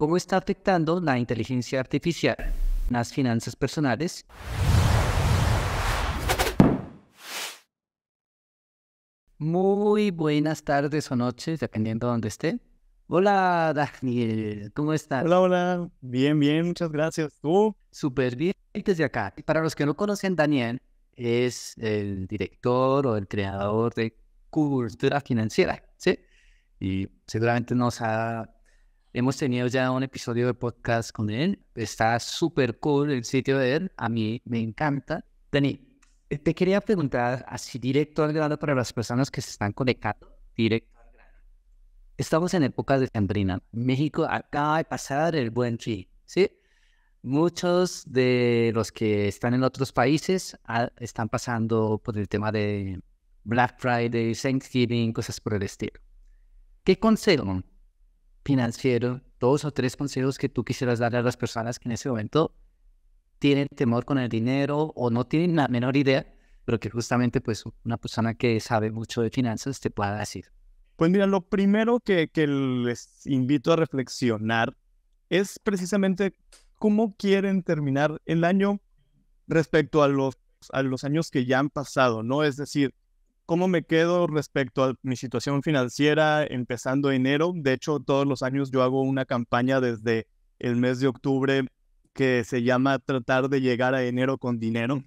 ¿Cómo está afectando la inteligencia artificial las finanzas personales? Muy buenas tardes o noches, dependiendo de dónde estén. Hola, Daniel, ¿cómo estás? Hola, hola. Bien, bien, muchas gracias. ¿Tú? Súper bien desde acá. Para los que no conocen, Daniel es el director o el creador de Cultura Financiera, ¿sí? Y seguramente nos ha Hemos tenido ya un episodio de podcast con él. Está súper cool el sitio de él. A mí me encanta. Dani, eh, te quería preguntar así directo al grano para las personas que se están conectando. Directo al Estamos en época de sembrina. México acaba de pasar el buen fin, ¿sí? Muchos de los que están en otros países ah, están pasando por el tema de Black Friday, Thanksgiving, cosas por el estilo. ¿Qué consejo financiero, dos o tres consejos que tú quisieras darle a las personas que en ese momento tienen temor con el dinero o no tienen la menor idea, pero que justamente pues una persona que sabe mucho de finanzas te pueda decir? Pues mira, lo primero que, que les invito a reflexionar es precisamente cómo quieren terminar el año respecto a los, a los años que ya han pasado, ¿no? Es decir, ¿Cómo me quedo respecto a mi situación financiera empezando enero? De hecho, todos los años yo hago una campaña desde el mes de octubre que se llama tratar de llegar a enero con dinero.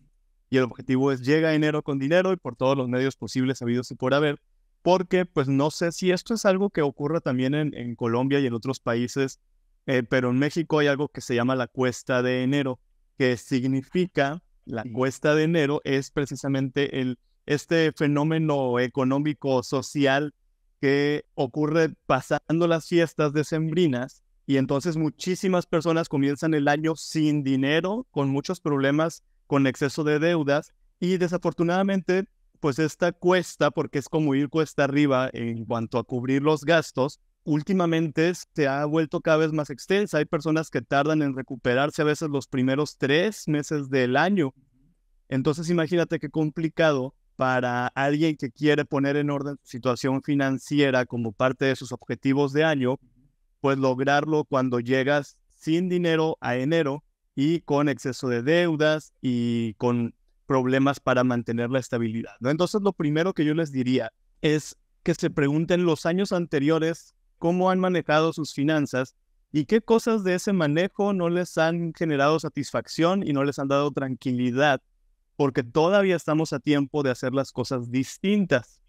Y el objetivo es llega a enero con dinero y por todos los medios posibles, habidos y por haber. Porque pues no sé si esto es algo que ocurra también en, Colombia y en otros países, eh, pero en México hay algo que se llama la cuesta de enero, que significa, la cuesta de enero es precisamente el este fenómeno económico social que ocurre pasando las fiestas decembrinas y entonces muchísimas personas comienzan el año sin dinero, con muchos problemas, con exceso de deudas y desafortunadamente pues esta cuesta, porque es como ir cuesta arriba en cuanto a cubrir los gastos, últimamente se ha vuelto cada vez más extensa. Hay personas que tardan en recuperarse a veces los primeros tres meses del año. Entonces imagínate qué complicado para alguien que quiere poner en orden su situación financiera como parte de sus objetivos de año, pues lograrlo cuando llegas sin dinero a enero y con exceso de deudas y con problemas para mantener la estabilidad. Entonces, lo primero que yo les diría es que se pregunten los años anteriores cómo han manejado sus finanzas y qué cosas de ese manejo no les han generado satisfacción y no les han dado tranquilidad porque todavía estamos a tiempo de hacer las cosas distintas.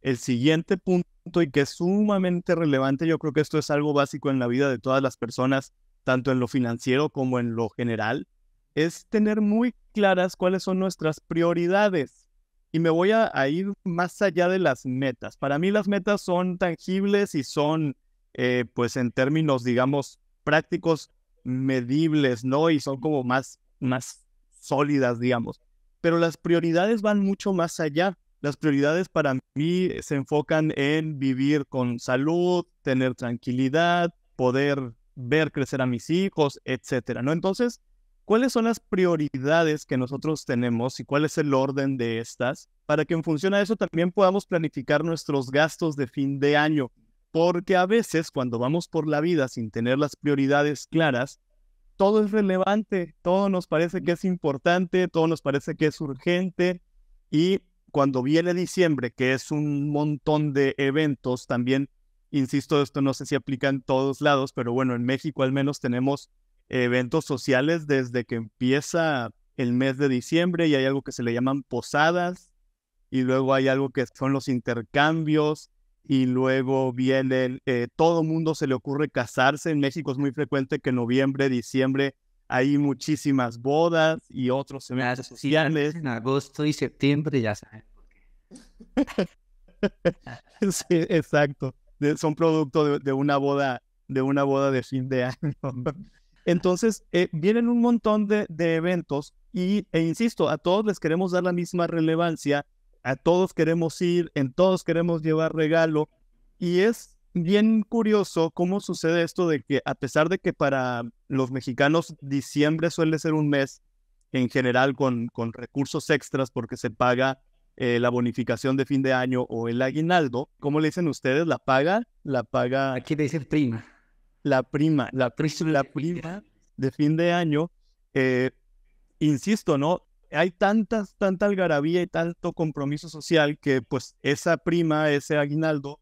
El siguiente punto y que es sumamente relevante, yo creo que esto es algo básico en la vida de todas las personas, tanto en lo financiero como en lo general, es tener muy claras cuáles son nuestras prioridades. Y me voy a, ir más allá de las metas. Para mí las metas son tangibles y son, eh, pues en términos, digamos, prácticos, medibles, ¿no? Y son como más, más sólidas, digamos pero las prioridades van mucho más allá. Las prioridades para mí se enfocan en vivir con salud, tener tranquilidad, poder ver crecer a mis hijos, etcétera, ¿no? Entonces, ¿cuáles son las prioridades que nosotros tenemos y cuál es el orden de estas? Para que en función a eso también podamos planificar nuestros gastos de fin de año, porque a veces cuando vamos por la vida sin tener las prioridades claras, todo es relevante, todo nos parece que es importante, todo nos parece que es urgente y cuando viene diciembre, que es un montón de eventos, también, insisto, esto no sé si aplica en todos lados, pero bueno, en México al menos tenemos eventos sociales desde que empieza el mes de diciembre y hay algo que se le llaman posadas y luego hay algo que son los intercambios y luego viene, eh, todo mundo se le ocurre casarse, en México es muy frecuente que en noviembre, diciembre hay muchísimas bodas y otros ah, eventos sí, sociales. En agosto y septiembre ya saben sí, exacto. son producto de, una boda, de una boda de fin de año. Entonces, eh, vienen un montón de, eventos y, e insisto, a todos les queremos dar la misma relevancia a todos queremos ir, en todos queremos llevar regalo. Y es bien curioso cómo sucede esto de que a pesar de que para los mexicanos diciembre suele ser un mes en general con, con recursos extras porque se paga eh, la bonificación de fin de año o el aguinaldo, ¿cómo le dicen ustedes? ¿La paga? La paga... Aquí dice prima. La prima, la, prima, la prima de fin de año. Eh, insisto, ¿no? hay tantas, tanta algarabía y tanto compromiso social que pues esa prima, ese aguinaldo,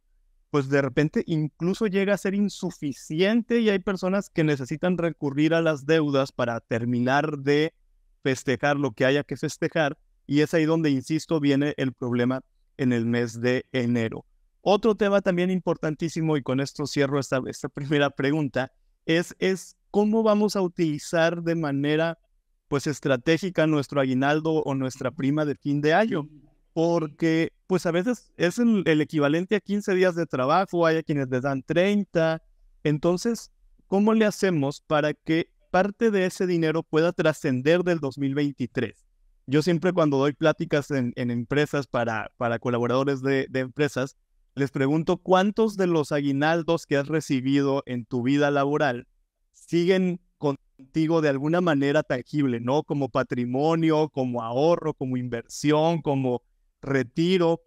pues de repente incluso llega a ser insuficiente y hay personas que necesitan recurrir a las deudas para terminar de festejar lo que haya que festejar y es ahí donde, insisto, viene el problema en el mes de enero. Otro tema también importantísimo y con esto cierro esta, primera pregunta es, es cómo vamos a utilizar de manera pues estratégica nuestro aguinaldo o nuestra prima de fin de año, porque pues a veces es el, equivalente a 15 días de trabajo, hay a quienes les dan 30, entonces, ¿cómo le hacemos para que parte de ese dinero pueda trascender del 2023? Yo siempre cuando doy pláticas en, empresas para, para colaboradores de, de empresas, les pregunto cuántos de los aguinaldos que has recibido en tu vida laboral siguen contigo de alguna manera tangible, ¿no? Como patrimonio, como ahorro, como inversión, como retiro.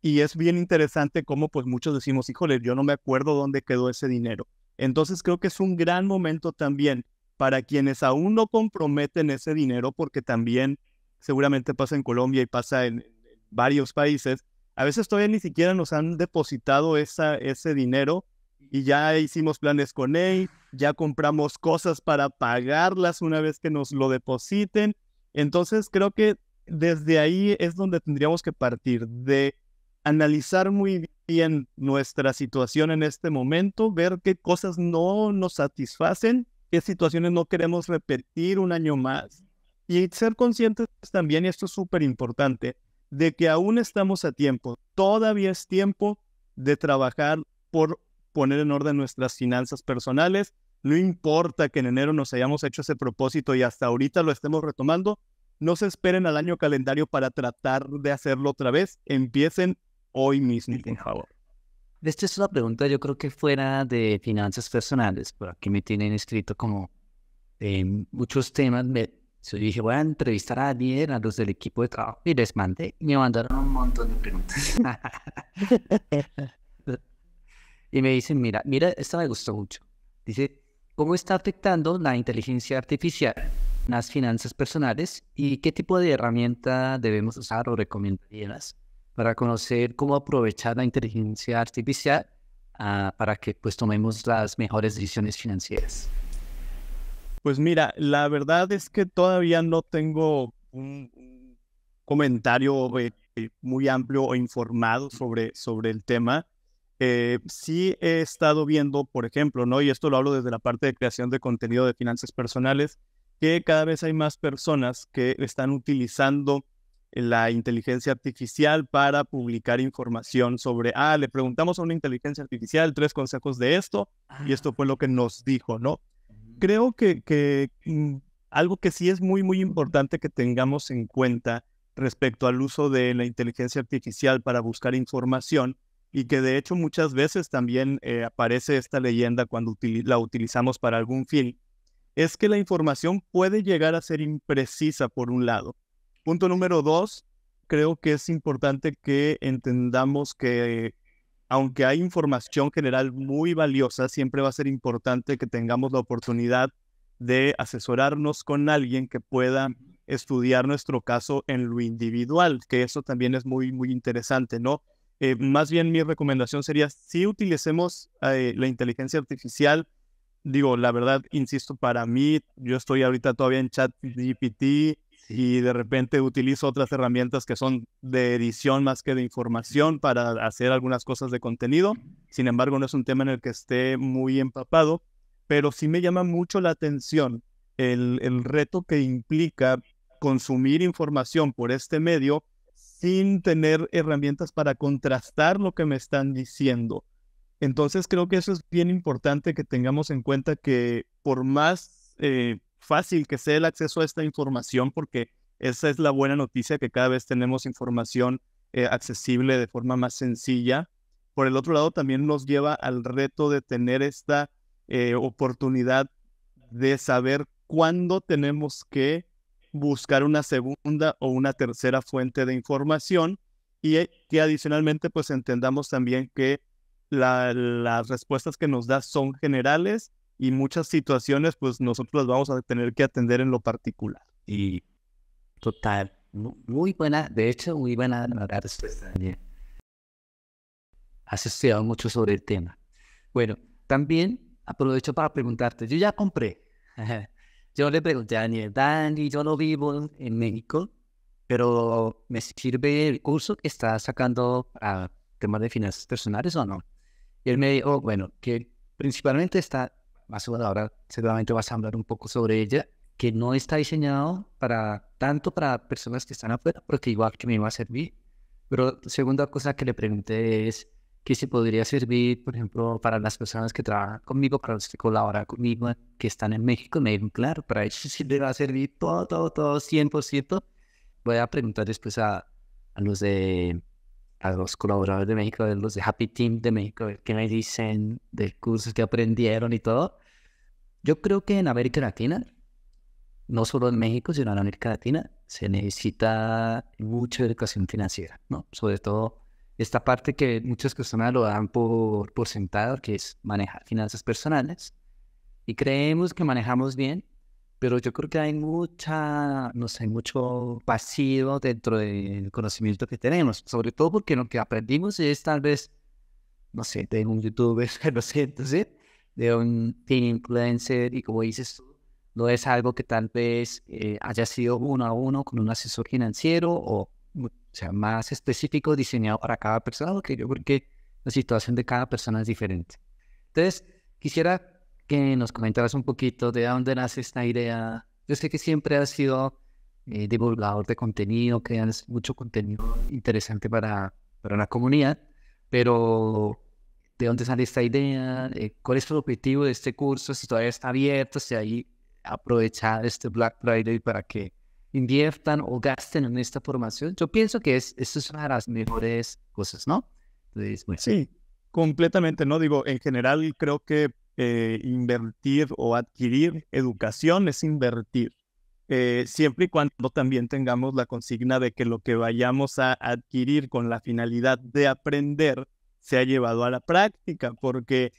Y es bien interesante cómo pues muchos decimos, híjole, yo no me acuerdo dónde quedó ese dinero. Entonces creo que es un gran momento también para quienes aún no comprometen ese dinero, porque también seguramente pasa en Colombia y pasa en varios países, a veces todavía ni siquiera nos han depositado esa, ese dinero y ya hicimos planes con él, ya compramos cosas para pagarlas una vez que nos lo depositen. Entonces creo que desde ahí es donde tendríamos que partir, de analizar muy bien nuestra situación en este momento, ver qué cosas no nos satisfacen, qué situaciones no queremos repetir un año más y ser conscientes también, y esto es súper importante, de que aún estamos a tiempo, todavía es tiempo de trabajar por poner en orden nuestras finanzas personales. No importa que en enero nos hayamos hecho ese propósito y hasta ahorita lo estemos retomando, no se esperen al año calendario para tratar de hacerlo otra vez. Empiecen hoy mismo, por favor. Esta es una pregunta, yo creo que fuera de finanzas personales. Por aquí me tienen escrito como en em, muchos temas. Me, yo dije, voy a entrevistar a alguien, a los del equipo de trabajo, y les mandé. Me mandaron un montón de preguntas. y me dicen, mira, mira, esta me gustó mucho. Dice, ¿cómo está afectando la inteligencia artificial las finanzas personales y qué tipo de herramienta debemos usar o recomendarías para conocer cómo aprovechar la inteligencia artificial ah, para que pues tomemos las mejores decisiones financieras? Pues mira, la verdad es que todavía no tengo un comentario eh, eh, muy amplio o informado sobre, sobre el tema. Eh, sí he estado viendo, por ejemplo, ¿no? Y esto lo hablo desde la parte de creación de contenido de finanzas personales, que cada vez hay más personas que están utilizando la inteligencia artificial para publicar información sobre, ah, le preguntamos a una inteligencia artificial tres consejos de esto y esto ah. fue lo que nos dijo, ¿no? Creo que mm, algo que sí es muy, muy importante que tengamos en cuenta respecto al uso de la inteligencia artificial para buscar información y que de hecho muchas veces también eh, aparece esta leyenda cuando la utilizamos para algún fin, es que la información puede llegar a ser imprecisa por un lado. Punto número dos, creo que es importante que entendamos que aunque hay información general muy valiosa, siempre va a ser importante que tengamos la oportunidad de asesorarnos con alguien que pueda estudiar nuestro caso en lo individual, que eso también es muy, muy interesante, ¿no? Eh, más bien mi recomendación sería, si utilicemos eh, la inteligencia artificial, digo, la verdad, insisto, para mí, yo estoy ahorita todavía en chat GPT y de repente utilizo otras herramientas que son de edición más que de información para hacer algunas cosas de contenido. Sin embargo, no es un tema en el que esté muy empapado, pero sí me llama mucho la atención el, el reto que implica consumir información por este medio sin tener herramientas para contrastar lo que me están diciendo. Entonces creo que eso es bien importante que tengamos en cuenta que por más eh, fácil que sea el acceso a esta información, porque esa es la buena noticia, que cada vez tenemos información eh, accesible de forma más sencilla, por el otro lado también nos lleva al reto de tener esta eh, oportunidad de saber cuándo tenemos que buscar una segunda o una tercera fuente de información y eh, que adicionalmente pues entendamos también que las respuestas que nos da son generales y muchas situaciones pues nosotros las vamos a tener que atender en lo particular. Y total, muy buena, de hecho muy buena respuesta. Has estudiado mucho sobre el tema. Bueno, también aprovecho para preguntarte, yo ya compré, yo le pregunté a Daniel, Dani, yo no vivo en México, pero ¿me sirve el curso que está sacando a temas de finanzas personales o no? Y él me dijo, bueno, que principalmente está, más o menos ahora seguramente vas a hablar un poco sobre ella, que no está diseñado para tanto para personas que están afuera, porque igual que me iba a servir. Pero segunda cosa que le pregunté es, que se podría servir, por ejemplo, para las personas que trabajan conmigo, los que colaboran conmigo, que están en México, me dicen, claro, para eso sí le va a servir todo, todo, todo, 100%. Voy a preguntar después a, los a los colaboradores de México, a los de Happy Team de México, qué me dicen del curso que aprendieron y todo. Yo creo que en América Latina, no solo en México, sino en América Latina, se necesita mucha educación financiera, ¿no? Sobre todo esta parte que muchas personas lo dan por, por sentado, que es manejar finanzas personales. Y creemos que manejamos bien, pero yo creo que hay mucha, no sé, mucho vacío dentro del conocimiento que tenemos, sobre todo porque lo que aprendimos es tal vez, no sé, de un youtuber, no sé, entonces, de un influencer, y como dices no es algo que tal vez eh, haya sido uno a uno con un asesor financiero o sea, más específico diseñado para cada persona, porque yo creo que la situación de cada persona es diferente. Entonces, quisiera que nos comentaras un poquito de dónde nace esta idea. Yo sé que siempre has sido eh, divulgador de contenido, creas mucho contenido interesante para, para una comunidad, pero ¿de dónde sale esta idea? Eh, ¿Cuál es el objetivo de este curso? Si todavía está abierto, si hay aprovechar este Black Friday para que inviertan o gasten en esta formación. Yo pienso que es, eso es una de las mejores cosas, ¿no? Sí, completamente, ¿no? Digo, en general creo que eh, invertir o adquirir educación es invertir. Eh, siempre y cuando también tengamos la consigna de que lo que vayamos a adquirir con la finalidad de aprender se ha llevado a la práctica, porque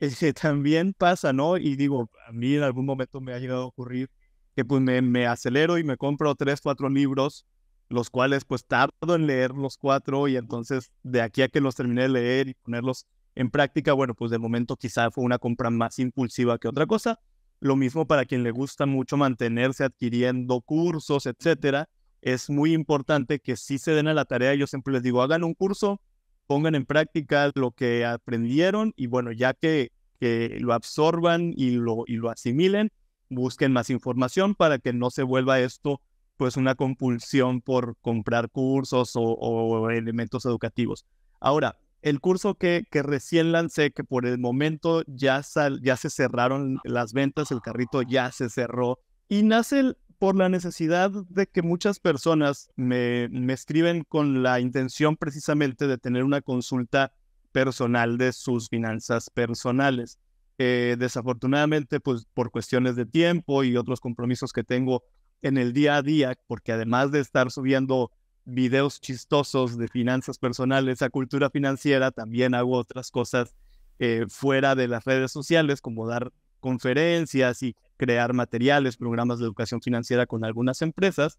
eh, también pasa, ¿no? Y digo, a mí en algún momento me ha llegado a ocurrir que pues me, acelero y me compro tres, cuatro libros, los cuales pues tardo en leer los cuatro y entonces de aquí a que los terminé de leer y ponerlos en práctica, bueno, pues de momento quizá fue una compra más impulsiva que otra cosa. Lo mismo para quien le gusta mucho mantenerse adquiriendo cursos, etcétera. Es muy importante que sí se den a la tarea. Yo siempre les digo, hagan un curso, pongan en práctica lo que aprendieron y bueno, ya que, que lo absorban y lo, y lo asimilen, busquen más información para que no se vuelva esto pues una compulsión por comprar cursos o, elementos educativos. Ahora, el curso que, que, recién lancé, que por el momento ya, ya se cerraron las ventas, el carrito ya se cerró, y nace por la necesidad de que muchas personas me, me, escriben con la intención precisamente de tener una consulta personal de sus finanzas personales. Eh, desafortunadamente, pues por cuestiones de tiempo y otros compromisos que tengo en el día a día, porque además de estar subiendo videos chistosos de finanzas personales a cultura financiera, también hago otras cosas eh, fuera de las redes sociales, como dar conferencias y crear materiales, programas de educación financiera con algunas empresas,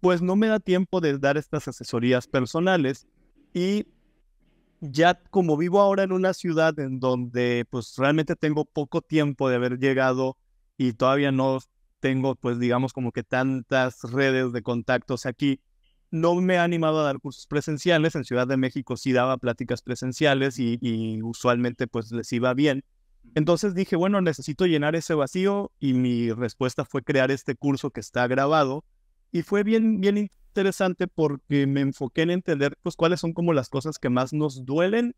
pues no me da tiempo de dar estas asesorías personales y ya como vivo ahora en una ciudad en donde pues realmente tengo poco tiempo de haber llegado y todavía no tengo pues digamos como que tantas redes de contactos aquí, no me ha animado a dar cursos presenciales. En Ciudad de México sí daba pláticas presenciales y, usualmente pues les iba bien. Entonces dije, bueno, necesito llenar ese vacío y mi respuesta fue crear este curso que está grabado y fue bien, bien interesante porque me enfoqué en entender pues cuáles son como las cosas que más nos duelen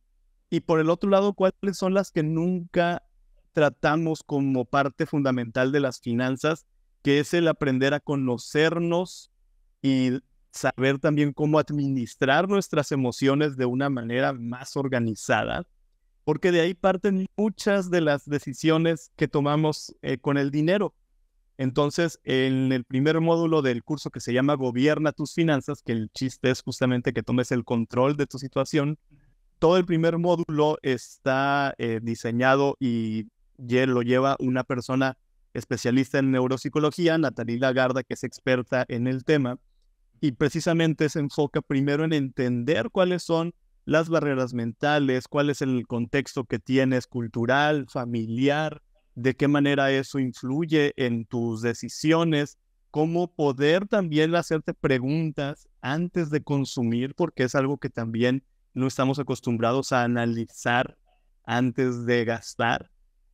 y por el otro lado cuáles son las que nunca tratamos como parte fundamental de las finanzas, que es el aprender a conocernos y saber también cómo administrar nuestras emociones de una manera más organizada, porque de ahí parten muchas de las decisiones que tomamos eh, con el dinero. Entonces, en el primer módulo del curso que se llama Gobierna tus finanzas, que el chiste es justamente que tomes el control de tu situación, todo el primer módulo está eh, diseñado y lo lleva una persona especialista en neuropsicología, Natalie Lagarda, que es experta en el tema, y precisamente se enfoca primero en entender cuáles son las barreras mentales, cuál es el contexto que tienes cultural, familiar, de qué manera eso influye en tus decisiones, cómo poder también hacerte preguntas antes de consumir, porque es algo que también no estamos acostumbrados a analizar antes de gastar.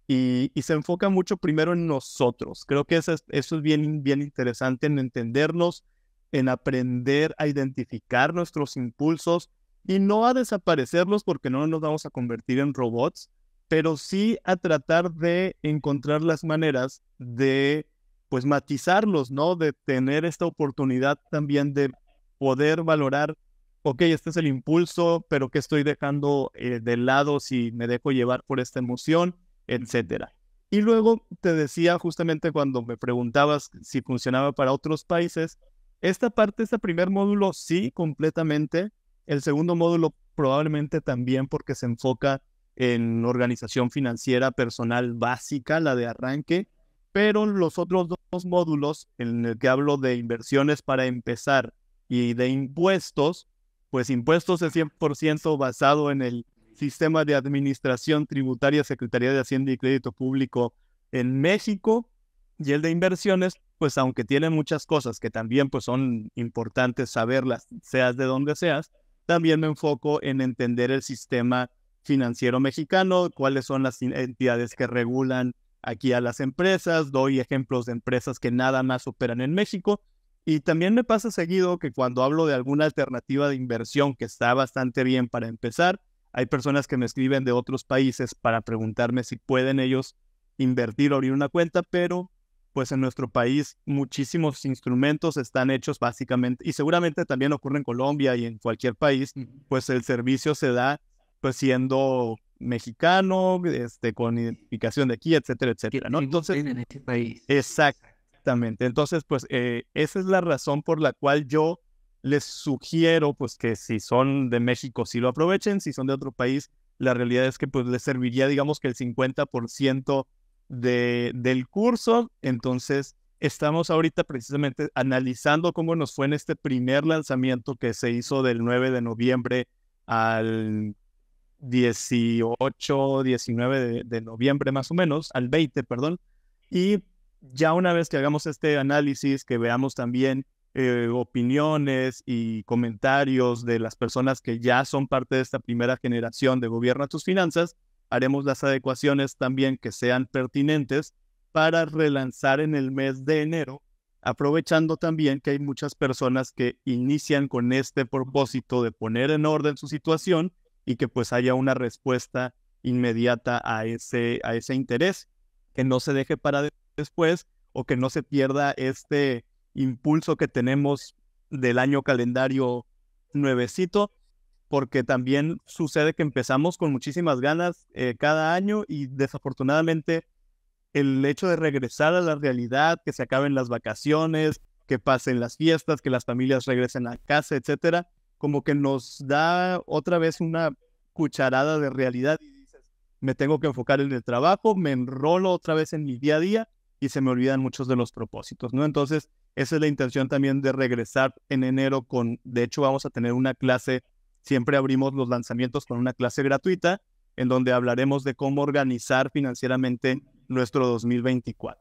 Y, se enfoca mucho primero en nosotros. Creo que eso es, bien, bien interesante en entendernos, en aprender a identificar nuestros impulsos y no a desaparecerlos porque no nos vamos a convertir en robots, pero sí a tratar de encontrar las maneras de, pues, matizarlos, ¿no? De tener esta oportunidad también de poder valorar, ok, este es el impulso, pero ¿qué estoy dejando eh, de lado si me dejo llevar por esta emoción, etcétera? Y luego te decía justamente cuando me preguntabas si funcionaba para otros países, esta parte, este primer módulo sí, completamente. El segundo módulo probablemente también porque se enfoca en organización financiera personal básica, la de arranque, pero los otros dos módulos en el que hablo de inversiones para empezar y de impuestos, pues impuestos es 100% basado en el sistema de administración tributaria, Secretaría de Hacienda y Crédito Público en México, y el de inversiones, pues aunque tiene muchas cosas que también pues son importantes saberlas, seas de donde seas, también me enfoco en entender el sistema financiero mexicano, cuáles son las entidades que regulan aquí a las empresas, doy ejemplos de empresas que nada más operan en México. Y también me pasa seguido que cuando hablo de alguna alternativa de inversión que está bastante bien para empezar, hay personas que me escriben de otros países para preguntarme si pueden ellos invertir o abrir una cuenta, pero pues en nuestro país muchísimos instrumentos están hechos básicamente, y seguramente también ocurre en Colombia y en cualquier país, pues el servicio se da pues siendo mexicano, este, con identificación de aquí, etcétera, etcétera, ¿no? Entonces, en este país. Exactamente. Entonces, pues eh, esa es la razón por la cual yo les sugiero, pues que si son de México, sí lo aprovechen, si son de otro país, la realidad es que pues les serviría, digamos que el 50% de, del curso. Entonces, estamos ahorita precisamente analizando cómo nos fue en este primer lanzamiento que se hizo del 9 de noviembre al 18, 19 de, noviembre más o menos, al 20, perdón. Y ya una vez que hagamos este análisis, que veamos también eh, opiniones y comentarios de las personas que ya son parte de esta primera generación de gobierno a tus finanzas, haremos las adecuaciones también que sean pertinentes para relanzar en el mes de enero, aprovechando también que hay muchas personas que inician con este propósito de poner en orden su situación y que pues haya una respuesta inmediata a ese, a ese interés, que no se deje para después o que no se pierda este impulso que tenemos del año calendario nuevecito, porque también sucede que empezamos con muchísimas ganas eh, cada año y desafortunadamente el hecho de regresar a la realidad, que se acaben las vacaciones, que pasen las fiestas, que las familias regresen a casa, etcétera, como que nos da otra vez una cucharada de realidad y dices, me tengo que enfocar en el trabajo, me enrolo otra vez en mi día a día y se me olvidan muchos de los propósitos, ¿no? Entonces, esa es la intención también de regresar en enero con, de hecho, vamos a tener una clase, siempre abrimos los lanzamientos con una clase gratuita en donde hablaremos de cómo organizar financieramente nuestro 2024.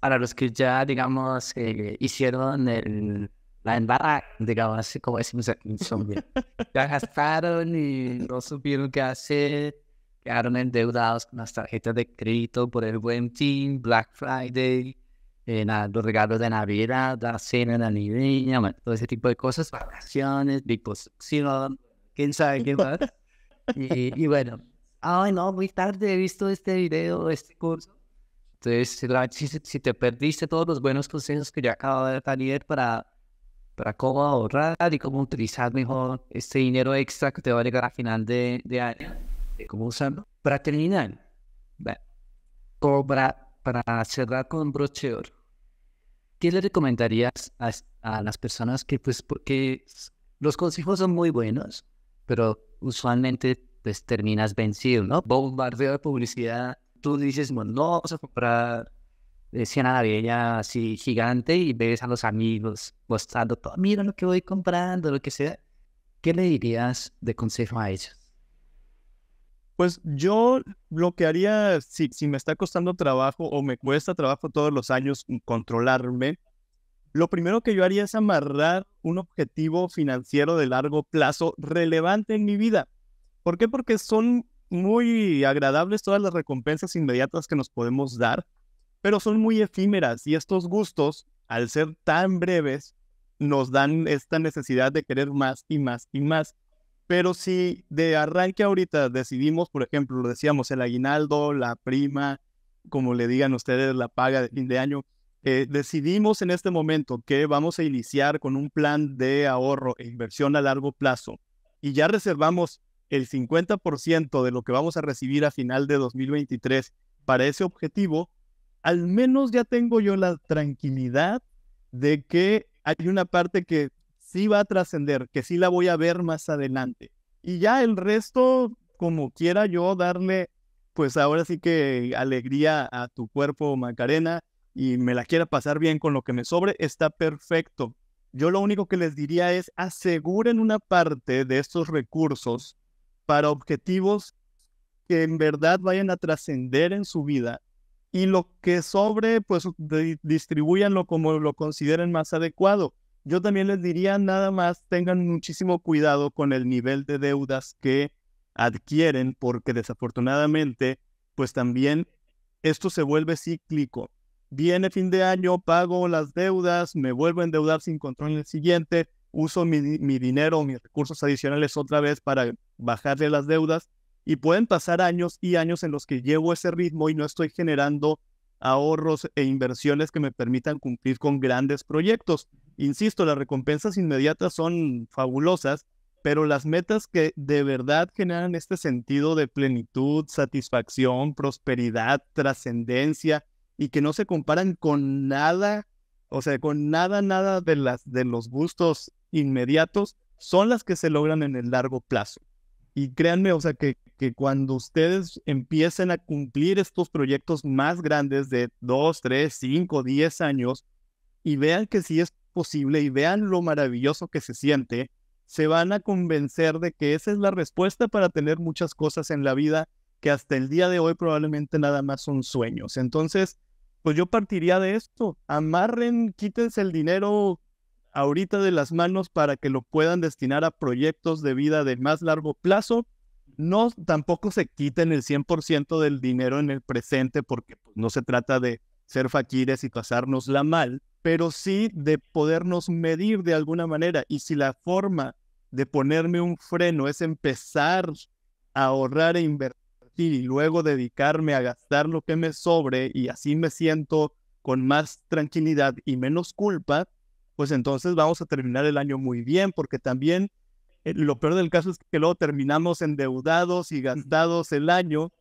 Para los que ya, digamos, eh, hicieron el, en embarra, digamos así como decimos en zombie. ya gastaron y no supieron qué hacer, quedaron endeudados con las tarjetas de crédito por el buen team, Black Friday, eh, los regalos de Navidad, la cena la niña todo ese tipo de cosas, vacaciones, liposucción, quién sabe qué más. y, bueno, ay no, muy tarde he visto este video, este curso. Entonces, si, te perdiste todos los buenos consejos que yo acabo de dar para para cómo ahorrar y cómo utilizar mejor este dinero extra que te va a llegar a final de, año, de cómo usarlo. Para terminar, cobra, para cerrar con broche de oro, ¿qué le recomendarías a, las personas que, pues, porque los consejos son muy buenos, pero usualmente pues terminas vencido, ¿no? Bombardeo de publicidad, tú dices, bueno, no vamos a comprar decía nada la Bella así gigante y ves a los amigos mostrando todo, mira lo que voy comprando, lo que sea. ¿Qué le dirías de consejo a ellos? Pues yo lo que haría, si, si me está costando trabajo o me cuesta trabajo todos los años controlarme, lo primero que yo haría es amarrar un objetivo financiero de largo plazo relevante en mi vida. ¿Por qué? Porque son muy agradables todas las recompensas inmediatas que nos podemos dar, pero son muy efímeras y estos gustos, al ser tan breves, nos dan esta necesidad de querer más y más y más. Pero si de arranque ahorita decidimos, por ejemplo, lo decíamos, el aguinaldo, la prima, como le digan ustedes, la paga de fin de año, eh, decidimos en este momento que vamos a iniciar con un plan de ahorro e inversión a largo plazo y ya reservamos el 50% de lo que vamos a recibir a final de 2023 para ese objetivo, al menos ya tengo yo la tranquilidad de que hay una parte que sí va a trascender, que sí la voy a ver más adelante. Y ya el resto, como quiera yo darle, pues ahora sí que alegría a tu cuerpo, Macarena, y me la quiera pasar bien con lo que me sobre, está perfecto. Yo lo único que les diría es aseguren una parte de estos recursos para objetivos que en verdad vayan a trascender en su vida y lo que sobre, pues distribuyanlo como lo consideren más adecuado. Yo también les diría nada más tengan muchísimo cuidado con el nivel de deudas que adquieren porque desafortunadamente pues también esto se vuelve cíclico. Viene fin de año, pago las deudas, me vuelvo a endeudar sin control en el siguiente, uso mi, mi dinero, mis recursos adicionales otra vez para bajarle las deudas y pueden pasar años y años en los que llevo ese ritmo y no estoy generando ahorros e inversiones que me permitan cumplir con grandes proyectos. Insisto, las recompensas inmediatas son fabulosas, pero las metas que de verdad generan este sentido de plenitud, satisfacción, prosperidad, trascendencia y que no se comparan con nada, o sea, con nada, nada de, las, de los gustos inmediatos, son las que se logran en el largo plazo. Y créanme, o sea, que, que cuando ustedes empiecen a cumplir estos proyectos más grandes de 2, 3, 5, 10 años y vean que sí es posible y vean lo maravilloso que se siente, se van a convencer de que esa es la respuesta para tener muchas cosas en la vida que hasta el día de hoy probablemente nada más son sueños. Entonces, pues yo partiría de esto. Amarren, quítense el dinero ahorita de las manos para que lo puedan destinar a proyectos de vida de más largo plazo. No, tampoco se quiten el 100% del dinero en el presente porque pues, no se trata de ser faquires y pasarnos la mal, pero sí de podernos medir de alguna manera. Y si la forma de ponerme un freno es empezar a ahorrar e invertir y luego dedicarme a gastar lo que me sobre y así me siento con más tranquilidad y menos culpa, pues entonces vamos a terminar el año muy bien, porque también eh, lo peor del caso es que luego terminamos endeudados y gastados el año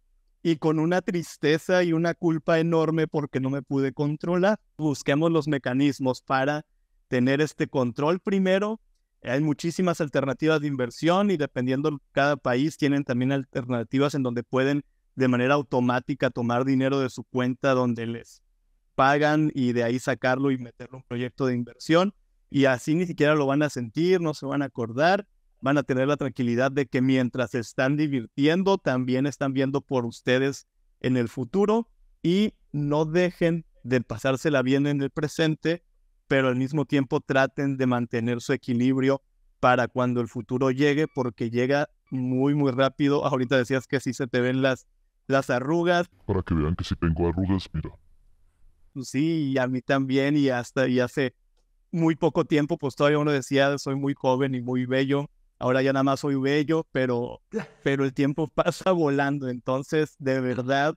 y con una tristeza y una culpa enorme porque no me pude controlar. Busquemos los mecanismos para tener este control primero. Hay muchísimas alternativas de inversión y dependiendo de cada país tienen también alternativas en donde pueden de manera automática tomar dinero de su cuenta donde les pagan y de ahí sacarlo y meterlo en un proyecto de inversión. Y así ni siquiera lo van a sentir, no se van a acordar, van a tener la tranquilidad de que mientras se están divirtiendo, también están viendo por ustedes en el futuro y no dejen de pasársela bien en el presente, pero al mismo tiempo traten de mantener su equilibrio para cuando el futuro llegue, porque llega muy, muy rápido. Ahorita decías que sí se te ven las, las arrugas. Para que vean que si tengo arrugas, mira. Pues sí, y a mí también, y hasta y hace muy poco tiempo, pues todavía uno decía, soy muy joven y muy bello, ahora ya nada más soy bello, pero, pero el tiempo pasa volando, entonces de verdad,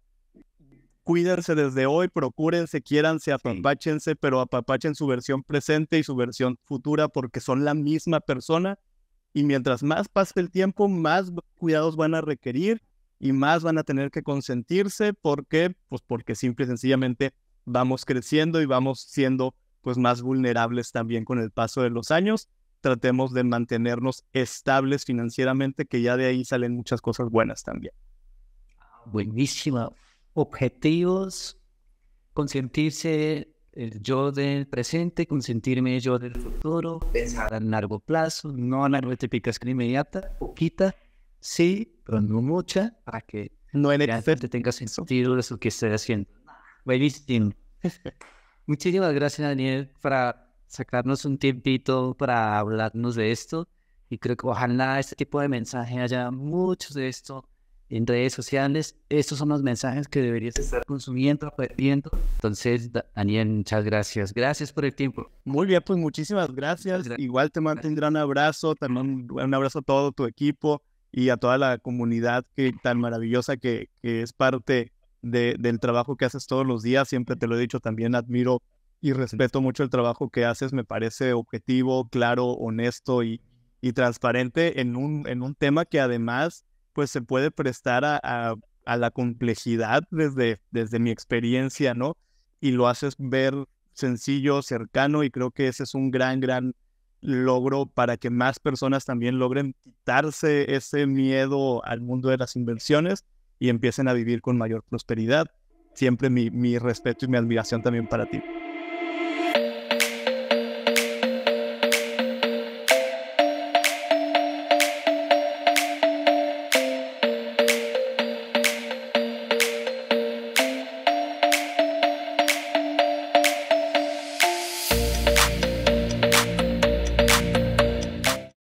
cuídense desde hoy, procúrense, quiéranse, apapáchense, pero apapachen su versión presente y su versión futura porque son la misma persona y mientras más pase el tiempo, más cuidados van a requerir y más van a tener que consentirse porque, pues porque simple y sencillamente vamos creciendo y vamos siendo pues más vulnerables también con el paso de los años. Tratemos de mantenernos estables financieramente, que ya de ahí salen muchas cosas buenas también. Ah, buenísima. Objetivos, consentirse el eh, yo del presente, consentirme yo del futuro, pensar a largo plazo, no a la inmediata, poquita, sí, pero no mucha, para que no en realmente tenga sentido de lo que estoy haciendo. Buenísimo. Muchísimas gracias, Daniel, para sacarnos un tiempito para hablarnos de esto. Y creo que ojalá este tipo de mensaje haya muchos de esto en redes sociales. Estos son los mensajes que deberías estar consumiendo, aprendiendo. Entonces, Daniel, muchas gracias. Gracias por el tiempo. Muy bien, pues muchísimas gracias. Igual te mantendrá un abrazo, también un abrazo a todo tu equipo y a toda la comunidad que, tan maravillosa que, que es parte del trabajo que haces todos los días. Siempre te lo he dicho, también admiro y respeto mucho el trabajo que haces. Me parece objetivo, claro, honesto y, y transparente en un, en un tema que además pues se puede prestar a, a la complejidad desde, desde mi experiencia, ¿no? Y lo haces ver sencillo, cercano y creo que ese es un gran, gran logro para que más personas también logren quitarse ese miedo al mundo de las inversiones y empiecen a vivir con mayor prosperidad. Siempre mi, respeto y mi admiración también para ti.